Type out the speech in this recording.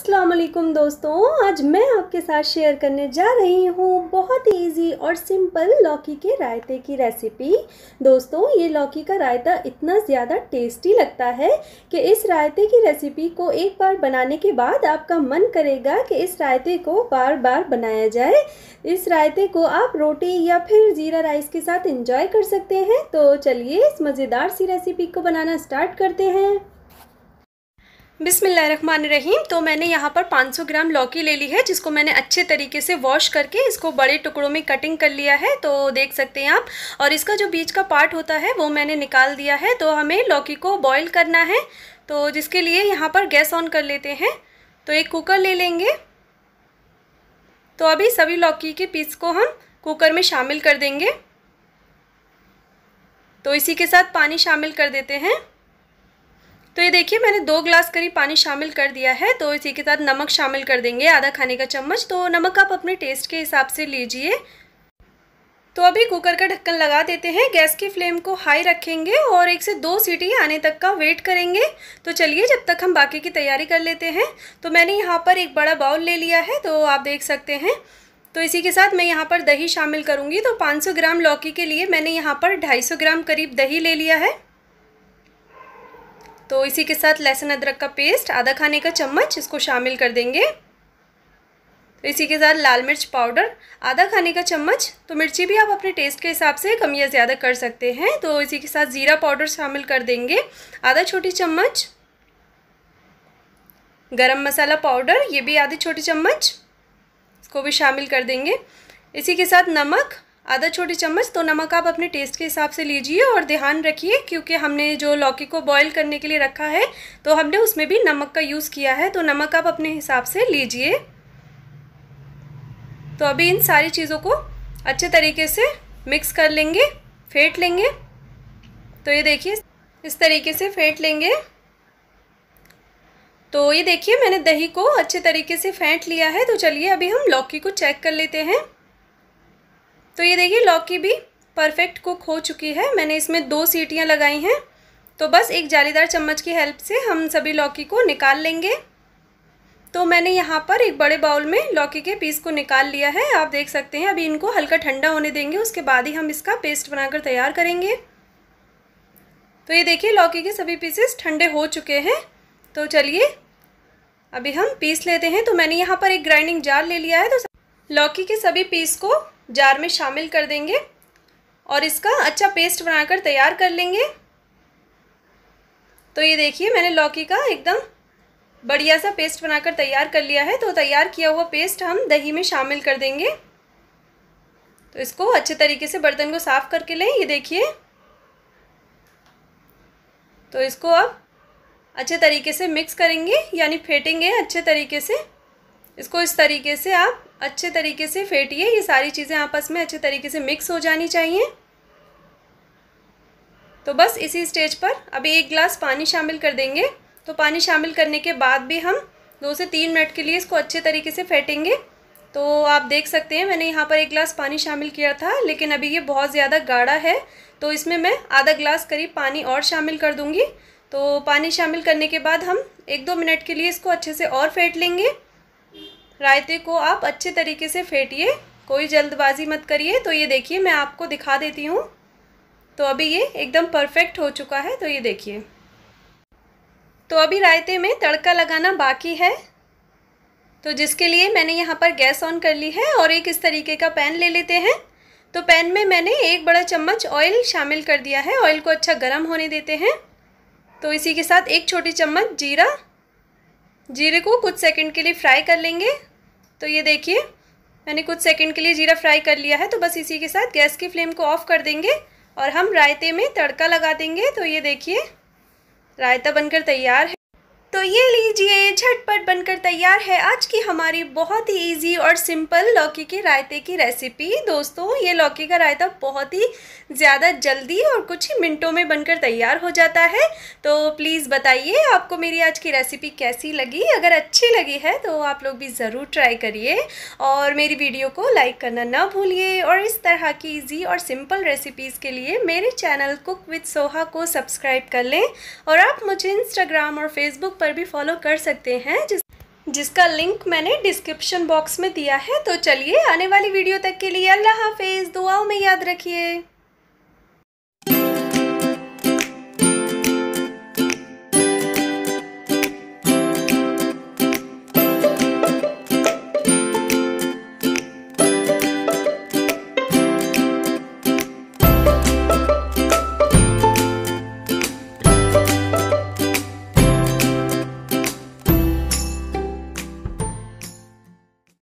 असलम दोस्तों आज मैं आपके साथ शेयर करने जा रही हूँ बहुत ही ईजी और सिंपल लौकी के रायते की रेसिपी दोस्तों ये लौकी का रायता इतना ज़्यादा टेस्टी लगता है कि इस रायते की रेसिपी को एक बार बनाने के बाद आपका मन करेगा कि इस रायते को बार बार बनाया जाए इस रायते को आप रोटी या फिर ज़ीरा राइस के साथ इंजॉय कर सकते हैं तो चलिए इस मज़ेदार सी रेसिपी को बनाना स्टार्ट करते हैं बिसमीम तो मैंने यहाँ पर 500 ग्राम लौकी ले ली है जिसको मैंने अच्छे तरीके से वॉश करके इसको बड़े टुकड़ों में कटिंग कर लिया है तो देख सकते हैं आप और इसका जो बीज का पार्ट होता है वो मैंने निकाल दिया है तो हमें लौकी को बॉईल करना है तो जिसके लिए यहाँ पर गैस ऑन कर लेते हैं तो एक कुकर ले लेंगे तो अभी सभी लौकी के पीस को हम कुकर में शामिल कर देंगे तो इसी के साथ पानी शामिल कर देते हैं तो ये देखिए मैंने दो ग्लास करीब पानी शामिल कर दिया है तो इसी के साथ नमक शामिल कर देंगे आधा खाने का चम्मच तो नमक आप अपने टेस्ट के हिसाब से लीजिए तो अभी कुकर का ढक्कन लगा देते हैं गैस की फ्लेम को हाई रखेंगे और एक से दो सीटी आने तक का वेट करेंगे तो चलिए जब तक हम बाकी की तैयारी कर लेते हैं तो मैंने यहाँ पर एक बड़ा बाउल ले लिया है तो आप देख सकते हैं तो इसी के साथ मैं यहाँ पर दही शामिल करूँगी तो 500 ग्राम लौकी के लिए मैंने यहाँ पर 250 ग्राम करीब दही ले लिया है तो इसी के साथ लहसुन अदरक का पेस्ट आधा खाने का चम्मच इसको शामिल कर देंगे तो इसी के साथ लाल मिर्च पाउडर आधा खाने का चम्मच तो मिर्ची भी आप अपने टेस्ट के हिसाब से कम या ज़्यादा कर सकते हैं तो इसी के साथ ज़ीरा पाउडर शामिल कर देंगे आधा छोटी चम्मच गरम मसाला पाउडर ये भी आधी छोटी चम्मच इसको भी शामिल कर देंगे इसी के साथ नमक आधा छोटी चम्मच तो नमक आप अपने टेस्ट के हिसाब से लीजिए और ध्यान रखिए क्योंकि हमने जो लौकी को बॉईल करने के लिए रखा है तो हमने उसमें भी नमक का यूज़ किया है तो नमक आप अपने हिसाब से लीजिए तो अभी इन सारी चीज़ों को अच्छे तरीके से मिक्स कर लेंगे फेंट लेंगे तो ये देखिए इस तरीके से फेंट लेंगे तो ये देखिए मैंने दही को अच्छे तरीके से फेंट लिया है तो चलिए अभी हम लौकी को चेक कर लेते हैं तो ये देखिए लौकी भी परफेक्ट कुक हो चुकी है मैंने इसमें दो सीटियाँ लगाई हैं तो बस एक जालीदार चम्मच की हेल्प से हम सभी लौकी को निकाल लेंगे तो मैंने यहाँ पर एक बड़े बाउल में लौकी के पीस को निकाल लिया है आप देख सकते हैं अभी इनको हल्का ठंडा होने देंगे उसके बाद ही हम इसका पेस्ट बनाकर तैयार करेंगे तो ये देखिए लौकी के सभी पीसेस ठंडे हो चुके हैं तो चलिए अभी हम पीस लेते हैं तो मैंने यहाँ पर एक ग्राइंडिंग जार ले लिया है तो लौकी के सभी पीस को जार में शामिल कर देंगे और इसका अच्छा पेस्ट बनाकर तैयार कर लेंगे तो ये देखिए मैंने लौकी का एकदम बढ़िया सा पेस्ट बनाकर तैयार कर लिया है तो तैयार किया हुआ पेस्ट हम दही में शामिल कर देंगे तो इसको अच्छे तरीके से बर्तन को साफ़ करके लें ये देखिए तो इसको अब अच्छे तरीके से मिक्स करेंगे यानी फेंटेंगे अच्छे तरीके से इसको इस तरीके से आप अच्छे तरीके से फेंटिए ये सारी चीज़ें आपस में अच्छे तरीके से मिक्स हो जानी चाहिए तो बस इसी स्टेज पर अभी एक गिलास पानी शामिल कर देंगे तो पानी शामिल करने के बाद भी हम दो से तीन मिनट के लिए इसको अच्छे तरीके से फेंटेंगे तो आप देख सकते हैं मैंने यहाँ पर एक गिलास पानी शामिल किया था लेकिन अभी ये बहुत ज़्यादा गाढ़ा है तो इसमें मैं आधा गिलास करीब पानी और शामिल कर दूँगी तो पानी शामिल करने के बाद हम एक दो मिनट के लिए इसको अच्छे से और फेंट लेंगे रायते को आप अच्छे तरीके से फेंटिए कोई जल्दबाजी मत करिए तो ये देखिए मैं आपको दिखा देती हूँ तो अभी ये एकदम परफेक्ट हो चुका है तो ये देखिए तो अभी रायते में तड़का लगाना बाकी है तो जिसके लिए मैंने यहाँ पर गैस ऑन कर ली है और एक इस तरीके का पैन ले लेते हैं तो पैन में मैंने एक बड़ा चम्मच ऑयल शामिल कर दिया है ऑयल को अच्छा गर्म होने देते हैं तो इसी के साथ एक छोटी चम्मच जीरा जीरे को कुछ सेकंड के लिए फ्राई कर लेंगे तो ये देखिए मैंने कुछ सेकंड के लिए जीरा फ्राई कर लिया है तो बस इसी के साथ गैस की फ्लेम को ऑफ़ कर देंगे और हम रायते में तड़का लगा देंगे तो ये देखिए रायता बनकर तैयार है तो ये लीजिए झटपट बनकर तैयार है आज की हमारी बहुत ही इजी और सिंपल लौकी के रायते की रेसिपी दोस्तों ये लौकी का रायता बहुत ही ज़्यादा जल्दी और कुछ ही मिनटों में बनकर तैयार हो जाता है तो प्लीज़ बताइए आपको मेरी आज की रेसिपी कैसी लगी अगर अच्छी लगी है तो आप लोग भी ज़रूर ट्राई करिए और मेरी वीडियो को लाइक करना ना भूलिए और इस तरह की ईजी और सिंपल रेसिपीज़ के लिए मेरे चैनल कुक विथ सोहा को सब्सक्राइब कर लें और आप मुझे इंस्टाग्राम और फेसबुक पर भी फॉलो कर सकते हैं जिस जिसका लिंक मैंने डिस्क्रिप्शन बॉक्स में दिया है तो चलिए आने वाली वीडियो तक के लिए अल्लाह हाफिज़ दुआओं में याद रखिए